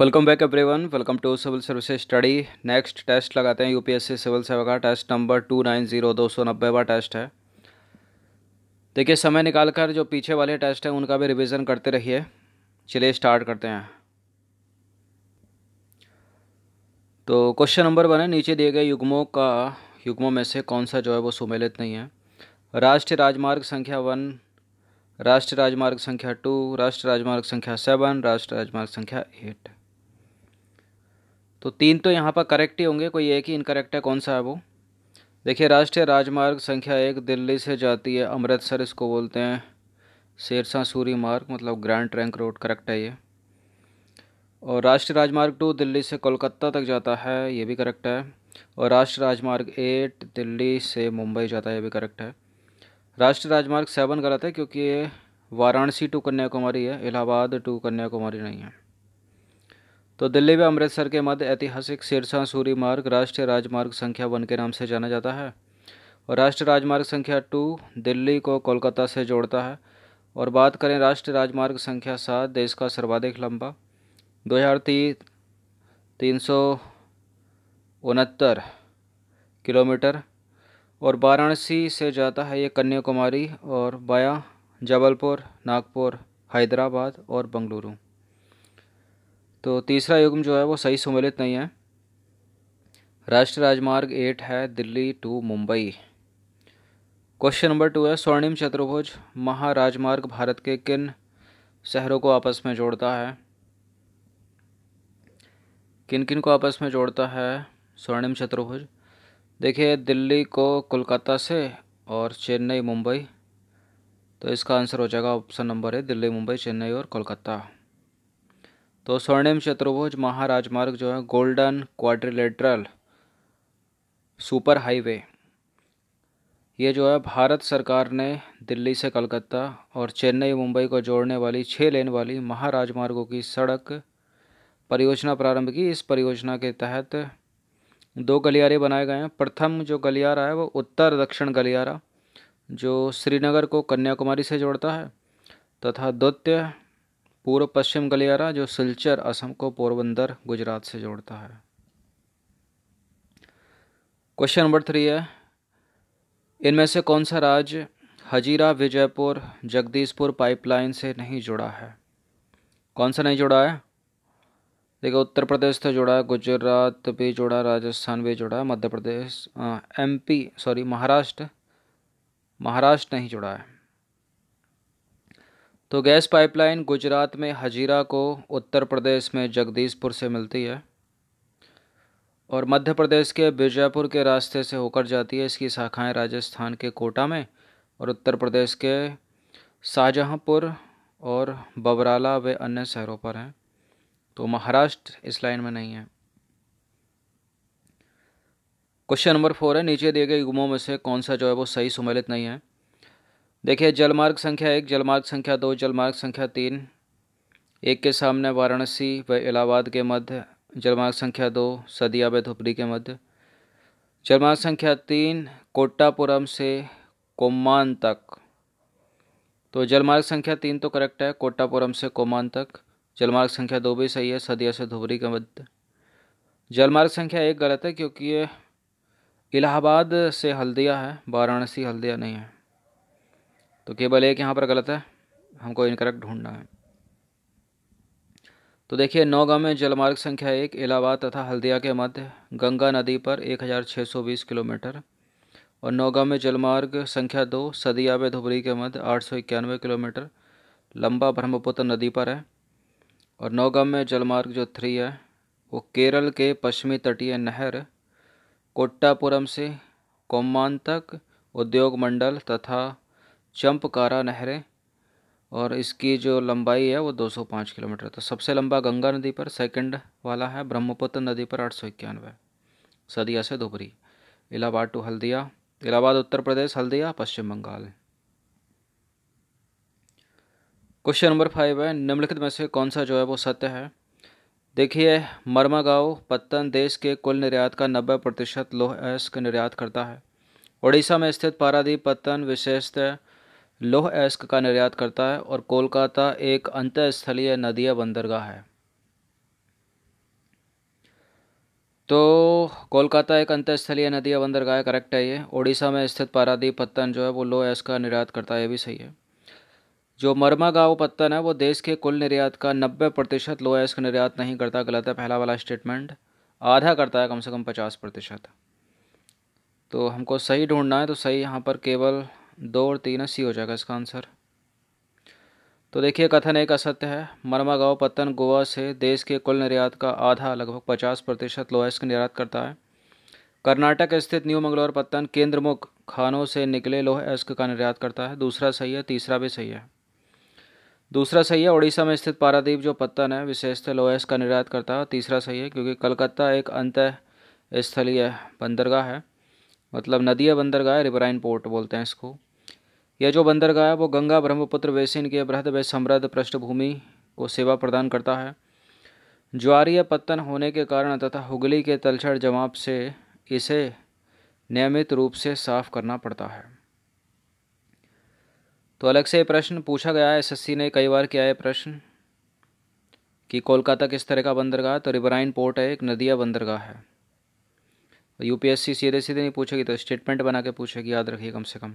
welcome back everyone welcome to civil services study next test लगाते हैं UPSC civil सेवा का test number two nine zero दो सौ नब्बेवा टेस्ट है देखिए समय निकाल कर जो पीछे वाले टेस्ट हैं उनका भी रिवीजन करते रहिए चलिए स्टार्ट करते हैं तो क्वेश्चन नंबर वन है नीचे दिए गए युग्मों का युग्मों में से कौन सा जो है वो सुमेलित नहीं है राष्ट्रीय राजमार्ग संख्या वन राष्ट्रीय राजमार्ग संख्या टू राष्ट्रीय राजमार्ग संख्या सेवन राष्ट्रीय राजमार्ग संख्या एट तो तीन तो यहाँ पर करेक्ट ही होंगे कोई एक ही इनकरेक्ट है कौन सा है वो देखिए राष्ट्रीय राजमार्ग संख्या एक दिल्ली से जाती है अमृतसर इसको बोलते हैं शेरसा सूरी मार्ग मतलब ग्रैंड ट्रैंक रोड करेक्ट है ये और राष्ट्रीय राजमार्ग टू दिल्ली से कोलकाता तक जाता है ये भी करेक्ट है और राष्ट्रीय राजमार्ग एट दिल्ली से मुंबई जाता है ये भी करेक्ट है राष्ट्रीय राजमार्ग सेवन गलत है क्योंकि ये वाराणसी टू कन्याकुमारी है इलाहाबाद टू कन्याकुमारी नहीं है तो दिल्ली में अमृतसर के मध्य ऐतिहासिक सिरसा सूरी मार्ग राष्ट्रीय राजमार्ग संख्या वन के नाम से जाना जाता है और राष्ट्रीय राजमार्ग संख्या टू दिल्ली को कोलकाता से जोड़ता है और बात करें राष्ट्रीय राजमार्ग संख्या सात देश का सर्वाधिक लंबा दो हज़ार तीन तीन सौ उनहत्तर किलोमीटर और वाराणसी से जाता है ये कन्याकुमारी और बाया जबलपुर नागपुर हैदराबाद और बंगलुरु तो तीसरा युग्म जो है वो सही सुमेलित नहीं है राष्ट्रीय राजमार्ग एट है Delhi to Mumbai question number two है स्वर्णिम चतुर्भुज महाराजमार्ग भारत के किन शहरों को आपस में जोड़ता है किन किन को आपस में जोड़ता है स्वर्णिम चतुर्भुज देखिए दिल्ली को कोलकाता से और चेन्नई मुंबई तो इसका आंसर हो जाएगा ऑप्शन नंबर है दिल्ली मुंबई चेन्नई और कोलकाता तो स्वर्णिम चतुर्भुज महाराज मार्ग जो है गोल्डन क्वाड्रिलेटरल सुपर हाईवे ये जो है भारत सरकार ने दिल्ली से कलकत्ता और चेन्नई मुंबई को जोड़ने वाली छः लेन वाली महाराज मार्गों की सड़क परियोजना प्रारंभ की इस परियोजना के तहत दो गलियारे बनाए गए हैं प्रथम जो गलियारा है वो उत्तर दक्षिण गलियारा जो श्रीनगर को कन्याकुमारी से जोड़ता है तथा द्वितीय पूर्व पश्चिम गलियारा जो सिलचर असम को पोरबंदर गुजरात से जोड़ता है क्वेश्चन नंबर थ्री है इनमें से कौन सा राज्य हजीरा विजयपुर जगदीशपुर पाइपलाइन से नहीं जुड़ा है कौन सा नहीं जुड़ा है देखिए उत्तर प्रदेश से तो जुड़ा है गुजरात भी जुड़ा राजस्थान भी जुड़ा है मध्य प्रदेश एमपी सॉरी महाराष्ट्र महाराष्ट्र नहीं जुड़ा है तो गैस पाइपलाइन गुजरात में हजीरा को उत्तर प्रदेश में जगदीशपुर से मिलती है और मध्य प्रदेश के बीजापुर के रास्ते से होकर जाती है इसकी शाखाएं राजस्थान के कोटा में और उत्तर प्रदेश के शाहजहाँपुर और बबराला व अन्य शहरों पर हैं तो महाराष्ट्र इस लाइन में नहीं है क्वेश्चन नंबर फोर है नीचे दिए गए युगमों में से कौन सा जो है वो सही सुमेलित नहीं है देखिए जलमार्ग संख्या एक जलमार्ग संख्या दो जलमार्ग संख्या तीन एक के सामने वाराणसी व इलाहाबाद के मध्य जलमार्ग संख्या दो सदिया व धुपड़ी के मध्य जलमार्ग संख्या तीन कोट्टापुरम से कोमान तक तो जलमार्ग संख्या तीन तो करेक्ट है कोटापुरम से कोमान तक जलमार्ग संख्या दो भी सही है सदिया से धुबरी के मध्य जलमार्ग संख्या एक गलत है क्योंकि ये इलाहाबाद से हल्दिया है वाराणसी हल्दिया नहीं है तो केवल एक यहाँ पर गलत है हमको इनकरेक्ट ढूंढना है तो देखिए नौगांव में जलमार्ग संख्या एक इलाहाबाद तथा हल्दिया के मध्य गंगा नदी पर 1620 किलोमीटर और नौगांव में जलमार्ग संख्या दो सदिया व धुबरी के मध्य आठ किलोमीटर लंबा ब्रह्मपुत्र नदी पर है और नौगांव में जलमार्ग जो थ्री है वो केरल के पश्चिमी तटीय नहर कोट्टापुरम से कोमान तक उद्योग मंडल तथा चंपकारा नहरें और इसकी जो लंबाई है वो 205 किलोमीटर तो सबसे लंबा गंगा नदी पर सेकंड वाला है ब्रह्मपुत्र नदी पर आठ सौ इक्यानवे सदिया से दोपरी Allahabad to Haldia Allahabad Uttar Pradesh Haldia Paschim Bengal question number five है निम्नलिखित में से कौन सा जो है वो सत्य है देखिए गाँव पत्तन देश के कुल निर्यात का 90 प्रतिशत लोह अयस्क निर्यात करता है उड़ीसा में स्थित पारादीप पत्तन विशेषतः लोह एस्क का निर्यात करता है और कोलकाता एक अंतस्थलीय नदिया बंदरगाह है तो कोलकाता एक अंतस्थलीय नदिया बंदरगाह करेक्ट है ये ओडिशा में स्थित पारादीप पत्तन जो है वो लो एस का निर्यात करता है ये भी सही है जो मरमा गाँव पत्तन है वो देश के कुल निर्यात का नब्बे प्रतिशत लो एस का निर्यात नहीं करता गलत है पहला वाला स्टेटमेंट आधा करता है कम से कम पचास प्रतिशत तो हमको सही ढूंढना है तो सही यहाँ पर केवल दो और तीन सी हो जाएगा इसका आंसर तो देखिए कथन एक असत्य है मरमागांव पत्तन गोवा से देश के कुल निर्यात का आधा लगभग 50 प्रतिशत लोहेस का निर्यात करता है कर्नाटक स्थित न्यू मंगलोर पत्तन केंद्रमुख खानों से निकले लोह एस्क का निर्यात करता है दूसरा सही है तीसरा भी सही है दूसरा सही है उड़ीसा में स्थित पारादीप जो पत्तन है विशेषतः लोहेस का निर्यात करता है तीसरा सही है क्योंकि कलकत्ता एक अंत स्थलीय बंदरगाह है मतलब नदीय बंदरगाह रिवराइन पोर्ट बोलते हैं इसको यह जो बंदरगाह है वो गंगा ब्रह्मपुत्र बेसिन के बृहद व समृद्ध पृष्ठभूमि को सेवा प्रदान करता है ज्वारीय पत्तन होने के कारण तथा हुगली के तलछड़ जमाव से इसे नियमित रूप से साफ करना पड़ता है तो अलग से प्रश्न पूछा गया है एस ने कई बार किया है प्रश्न कि कोलकाता किस तरह का बंदरगाह तो रिवराइन पोर्ट है एक नदिया बंदरगाह है यूपीएससी सीधे सीधे नहीं पूछेगी तो स्टेटमेंट बना के पूछेगी याद रखिए कम से कम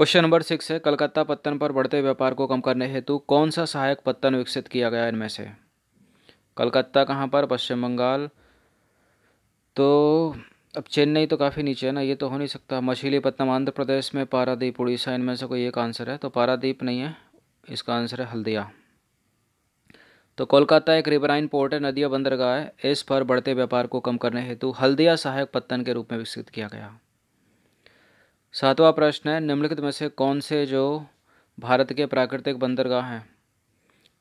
क्वेश्चन नंबर सिक्स है कलकत्ता पत्तन पर बढ़ते व्यापार को कम करने हेतु कौन सा सहायक पत्तन विकसित किया गया इनमें से कलकत्ता कहाँ पर पश्चिम बंगाल तो अब चेन्नई तो काफ़ी नीचे है ना ये तो हो नहीं सकता मछलीपत्तनम आंध्र प्रदेश में पारादीप उड़ीसा इनमें से कोई एक आंसर है तो पारादीप नहीं है इसका आंसर है हल्दिया तो कोलकाता एक रिवराइन पोर्ट है नदिया बंदरगाह है इस पर बढ़ते व्यापार को कम करने हेतु हल्दिया सहायक पत्तन के रूप में विकसित किया गया सातवां प्रश्न है निम्नलिखित में से कौन से जो भारत के प्राकृतिक बंदरगाह हैं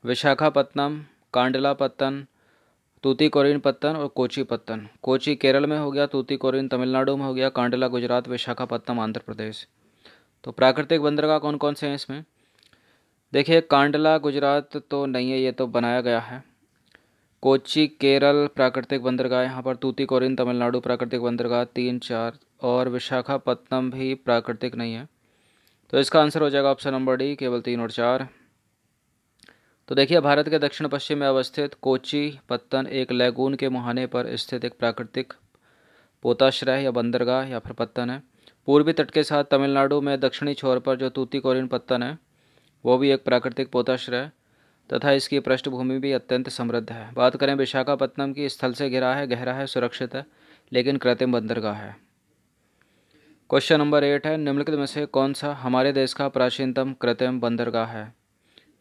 विशाखापत्तनम कांडलापत्तन तूतीकोरिन पत्तन और कोची पत्तन कोची केरल में हो गया तूतीकोरिन तमिलनाडु में हो गया कांडला गुजरात विशाखापत्तनम आंध्र प्रदेश तो प्राकृतिक बंदरगाह कौन कौन से हैं इसमें देखिए कांडला गुजरात तो नहीं है ये तो बनाया गया है कोची केरल प्राकृतिक बंदरगाह यहाँ पर तूतीकोरिन तमिलनाडु प्राकृतिक बंदरगाह तीन चार और विशाखापत्तनम भी प्राकृतिक नहीं है तो इसका आंसर हो जाएगा ऑप्शन नंबर डी केवल तीन और चार तो देखिए भारत के दक्षिण पश्चिम में अवस्थित कोची पत्तन एक लैगून के मुहाने पर स्थित एक प्राकृतिक पोताश्रय या बंदरगाह या फिर पत्तन है पूर्वी तट के साथ तमिलनाडु में दक्षिणी छोर पर जो तूतीकोरिन पत्तन है वो भी एक प्राकृतिक पोताश्रय तथा इसकी पृष्ठभूमि भी अत्यंत समृद्ध है बात करें विशाखापत्तनम की स्थल से घिरा है गहरा है सुरक्षित है लेकिन कृत्रिम बंदरगाह है क्वेश्चन नंबर एट है निम्नलिखित में से कौन सा हमारे देश का प्राचीनतम कृत्रिम बंदरगाह है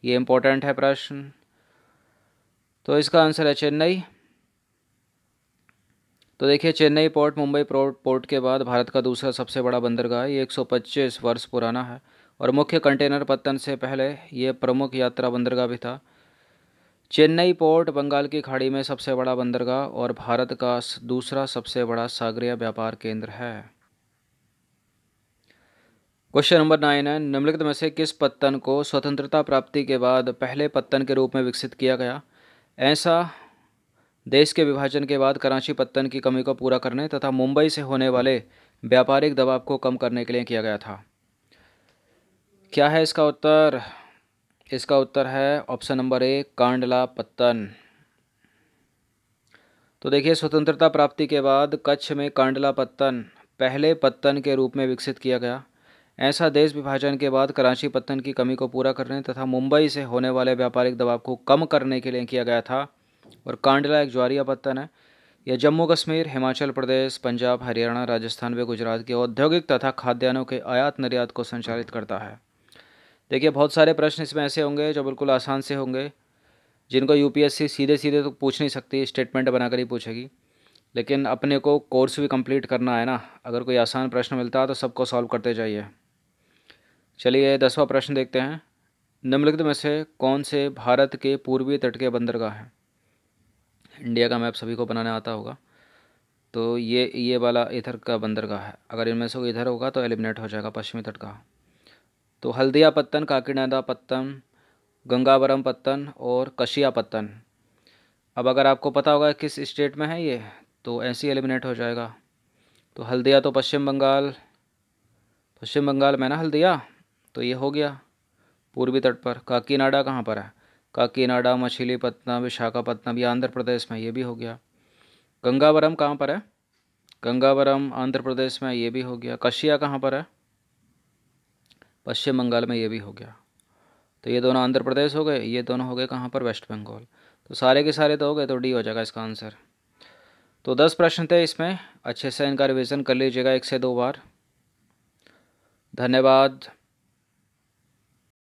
ये इम्पोर्टेंट है प्रश्न तो इसका आंसर है चेन्नई तो देखिए चेन्नई पोर्ट मुंबई पोर्ट के बाद भारत का दूसरा सबसे बड़ा बंदरगाह है ये 125 वर्ष पुराना है और मुख्य कंटेनर पत्तन से पहले ये प्रमुख यात्रा बंदरगाह भी था चेन्नई पोर्ट बंगाल की खाड़ी में सबसे बड़ा बंदरगाह और भारत का दूसरा सबसे बड़ा सागरीय व्यापार केंद्र है क्वेश्चन नंबर नाइन है निम्नलिखित में से किस पत्तन को स्वतंत्रता प्राप्ति के बाद पहले पत्तन के रूप में विकसित किया गया ऐसा देश के विभाजन के बाद कराची पत्तन की कमी को पूरा करने तथा मुंबई से होने वाले व्यापारिक दबाव को कम करने के लिए किया गया था क्या है इसका उत्तर इसका उत्तर है ऑप्शन नंबर ए कांडला पत्तन तो देखिए स्वतंत्रता प्राप्ति के बाद कच्छ में कांडला पत्तन पहले पत्तन के रूप में विकसित किया गया ऐसा देश विभाजन के बाद कराची पत्तन की कमी को पूरा करने तथा मुंबई से होने वाले व्यापारिक दबाव को कम करने के लिए किया गया था और कांडला एक ज्वारिया पत्तन है यह जम्मू कश्मीर हिमाचल प्रदेश पंजाब हरियाणा राजस्थान व गुजरात के औद्योगिक तथा खाद्यान्नों के आयात निर्यात को संचालित करता है देखिए बहुत सारे प्रश्न इसमें ऐसे होंगे जो बिल्कुल आसान से होंगे जिनको यूपीएससी सीधे सीधे तो पूछ नहीं सकती स्टेटमेंट बनाकर ही पूछेगी लेकिन अपने को कोर्स भी कंप्लीट करना है ना अगर कोई आसान प्रश्न मिलता है तो सबको सॉल्व करते जाइए चलिए दसवा प्रश्न देखते हैं निम्नलिखित में से कौन से भारत के पूर्वी तट के बंदरगाह हैं इंडिया का मैप सभी को बनाने आता होगा तो ये ये वाला इधर का बंदरगाह है अगर इनमें से इधर होगा तो एलिमिनेट हो जाएगा पश्चिमी तट का तो हल्दिया पत्तन काकीनादा पत्तन गंगावरम पत्तन और कशिया पत्तन अब अगर आपको पता होगा किस स्टेट में है ये तो ऐसे ही एलिमिनेट हो जाएगा तो हल्दिया तो पश्चिम बंगाल पश्चिम बंगाल में ना हल्दिया तो ये हो गया पूर्वी तट पर काकीनाडा कहाँ पर है काकीनाडा मछली पत्ना विशाखापत्तनम या आंध्र प्रदेश में ये भी हो गया गंगावरम कहाँ पर है गंगावरम आंध्र प्रदेश में ये भी हो गया कशिया कहाँ पर है पश्चिम बंगाल में ये भी हो गया तो ये दोनों आंध्र प्रदेश हो गए ये दोनों हो गए कहाँ पर वेस्ट बंगाल तो सारे के सारे तो हो गए तो डी हो जाएगा इसका आंसर तो दस प्रश्न थे इसमें अच्छे से इनका रिविज़न कर लीजिएगा एक से दो बार धन्यवाद